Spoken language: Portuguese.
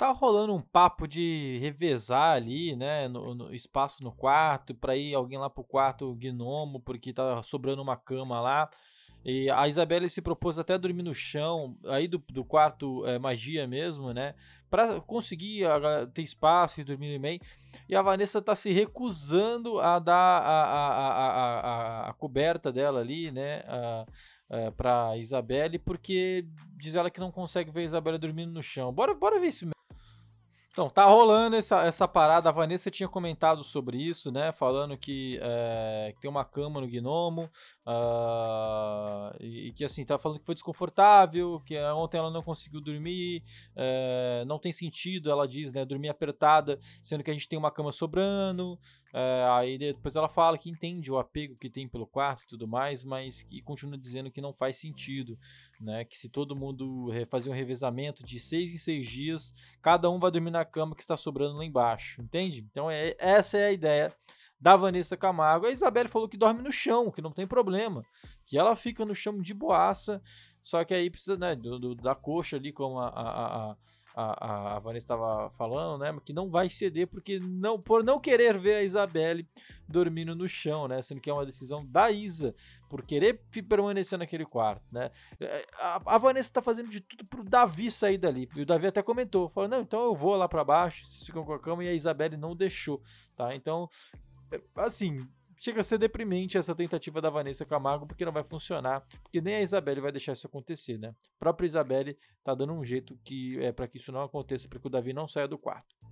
tá rolando um papo de revezar ali, né, no, no espaço no quarto, para ir alguém lá pro quarto gnomo, porque tá sobrando uma cama lá. E a Isabelle se propôs até dormir no chão, aí do, do quarto é, magia mesmo, né? Pra conseguir ah, a, ter espaço e dormir no meio. E a Vanessa tá se recusando a dar a, a, a, a coberta dela ali, né? A, a, eh, pra Isabelle, porque diz ela que não consegue ver a Isabelle dormindo no chão. Bora, bora ver isso mesmo. Então, tá rolando essa, essa parada. A Vanessa tinha comentado sobre isso, né? Falando que, é, que tem uma cama no Gnomo. Uh, e, e, que, assim, tá falando que foi desconfortável. Que ontem ela não conseguiu dormir. É, não tem sentido, ela diz, né? Dormir apertada, sendo que a gente tem uma cama sobrando. É, aí depois ela fala que entende o apego que tem pelo quarto e tudo mais, mas e continua dizendo que não faz sentido, né? Que se todo mundo fazer um revezamento de seis em seis dias, cada um vai dormir na na cama que está sobrando lá embaixo, entende? Então é, essa é a ideia da Vanessa Camargo. A Isabelle falou que dorme no chão, que não tem problema, que ela fica no chão de boaça só que aí precisa, né, do, do, da coxa ali, como a, a, a, a Vanessa estava falando, né? Que não vai ceder, porque não, por não querer ver a Isabelle dormindo no chão, né? Sendo que é uma decisão da Isa, por querer permanecer naquele quarto, né? É, a, Vanessa está fazendo de tudo pro Davi sair dali. E o Davi até comentou, falou: não, então eu vou lá para baixo, vocês ficam com a cama, e a Isabelle não deixou, tá? Então, é, assim, Chega a ser deprimente essa tentativa da Vanessa Camargo, porque não vai funcionar, porque nem a Isabelle vai deixar isso acontecer, né? A própria Isabelle tá dando um jeito que é para que isso não aconteça, para que o Davi não saia do quarto.